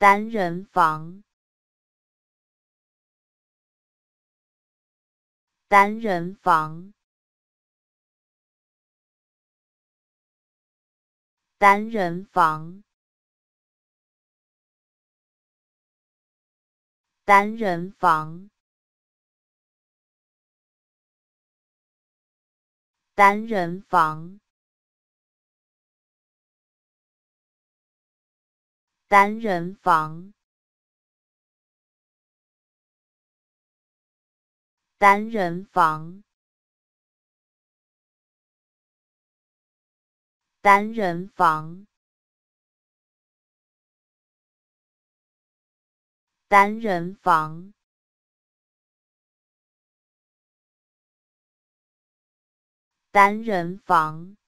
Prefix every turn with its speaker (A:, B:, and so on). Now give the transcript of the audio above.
A: 单人房，单人房，单人房，单人房，单人房。单人房，单人房，单人房，单人房，单人房。